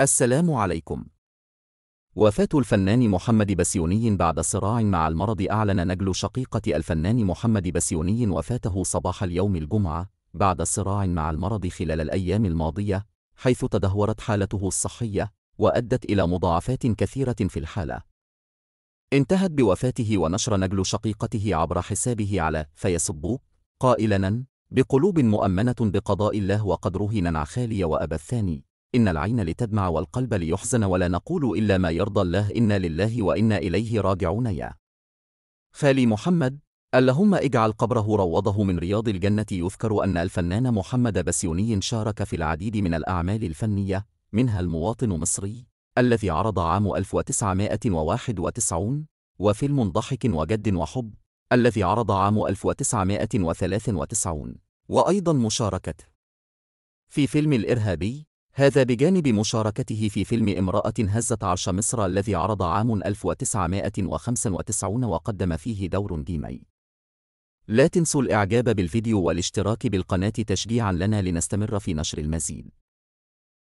السلام عليكم وفاة الفنان محمد بسيوني بعد صراع مع المرض أعلن نجل شقيقة الفنان محمد بسيوني وفاته صباح اليوم الجمعة بعد صراع مع المرض خلال الأيام الماضية حيث تدهورت حالته الصحية وأدت إلى مضاعفات كثيرة في الحالة انتهت بوفاته ونشر نجل شقيقته عبر حسابه على فيسبوك قائلا بقلوب مؤمنة بقضاء الله وقدره ننع خالي وأبا الثاني إن العين لتدمع والقلب ليحزن ولا نقول إلا ما يرضى الله إنا لله وإنا إليه راجعون يا فالي محمد اللهم اجعل قبره روضه من رياض الجنة يذكر أن الفنان محمد بسيوني شارك في العديد من الأعمال الفنية منها المواطن مصري الذي عرض عام 1991 وفيلم ضحك وجد وحب الذي عرض عام 1993 وأيضا مشاركته في فيلم الإرهابي هذا بجانب مشاركته في فيلم امرأة هزت عرش مصر الذي عرض عام 1995 وقدم فيه دور ديمي. لا تنسوا الإعجاب بالفيديو والاشتراك بالقناة تشجيعا لنا لنستمر في نشر المزيد